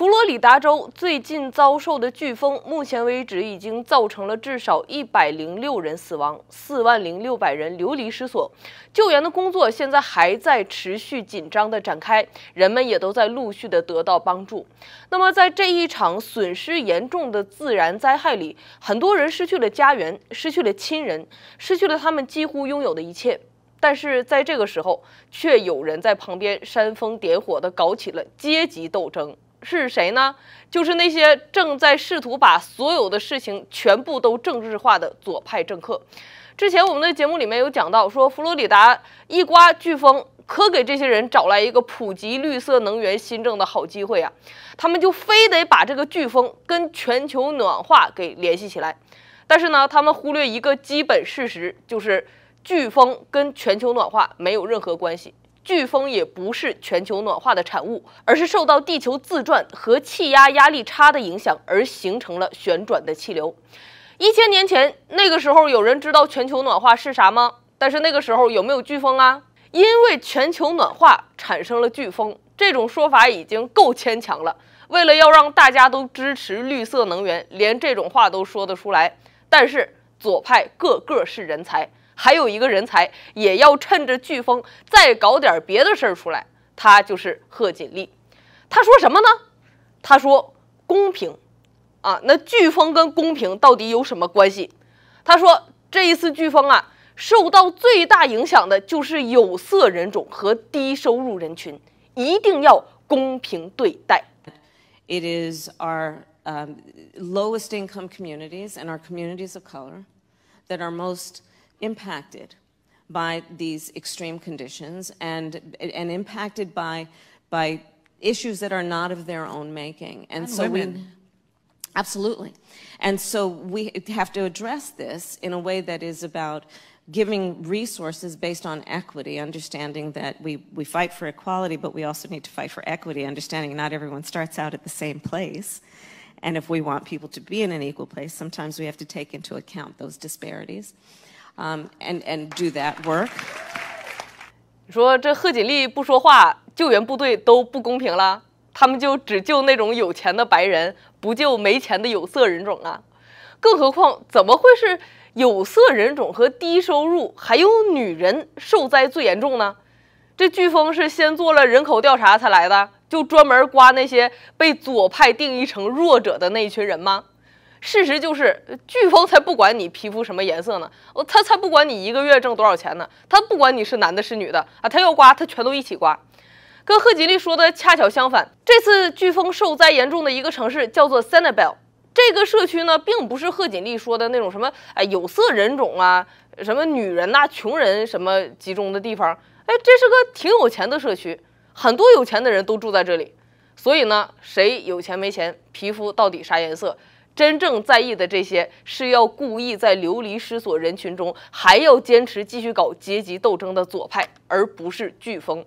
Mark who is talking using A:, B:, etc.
A: 佛罗里达州最近遭受的飓风，目前为止已经造成了至少一百零六人死亡，四万零六百人流离失所。救援的工作现在还在持续紧张地展开，人们也都在陆续地得到帮助。那么，在这一场损失严重的自然灾害里，很多人失去了家园，失去了亲人，失去了他们几乎拥有的一切。但是在这个时候，却有人在旁边煽风点火地搞起了阶级斗争。是谁呢？就是那些正在试图把所有的事情全部都政治化的左派政客。之前我们的节目里面有讲到，说佛罗里达一刮飓风，可给这些人找来一个普及绿色能源新政的好机会啊。他们就非得把这个飓风跟全球暖化给联系起来，但是呢，他们忽略一个基本事实，就是飓风跟全球暖化没有任何关系。飓风也不是全球暖化的产物，而是受到地球自转和气压压力差的影响而形成了旋转的气流。一千年前那个时候，有人知道全球暖化是啥吗？但是那个时候有没有飓风啊？因为全球暖化产生了飓风，这种说法已经够牵强了。为了要让大家都支持绿色能源，连这种话都说得出来。但是左派个个是人才。还有一个人才，也要趁着飓风再搞点别的事儿出来。他就是贺锦丽，他说什么呢？他说公平啊！那飓风跟公平到底有什么关系？他说这一次飓风啊，受到最大影响的就是有色
B: 人种和低收入人群，一定要公平对待。It is our um lowest income communities and our communities of color that are most impacted by these extreme conditions and, and impacted by, by issues that are not of their own making. And, and so women. we absolutely. And so we have to address this in a way that is about giving resources based on equity, understanding that we, we fight for equality, but we also need to fight for equity, understanding not everyone starts out at the same place. And if we want people to be in an equal place, sometimes we have to take into account those disparities. and and do that work。
A: 你说这贺锦丽不说话，救援部队都不公平了？他们就只救那种有钱的白人，不救没钱的有色人种啊？更何况，怎么会是有色人种和低收入还有女人受灾最严重呢？这飓风是先做了人口调查才来的，就专门刮那些被左派定义成弱者的那一群人吗？事实就是，飓风才不管你皮肤什么颜色呢，哦，他才不管你一个月挣多少钱呢，他不管你是男的是女的啊，他要刮他全都一起刮，跟贺锦丽说的恰巧相反。这次飓风受灾严重的一个城市叫做 s e n e b e l 这个社区呢并不是贺锦丽说的那种什么哎有色人种啊，什么女人呐穷人什么集中的地方，哎这是个挺有钱的社区，很多有钱的人都住在这里，所以呢谁有钱没钱，皮肤到底啥颜色？真正在意的这些，是要故意在流离失所人群中，还要坚持继续搞阶级斗争的左派，而不是飓风。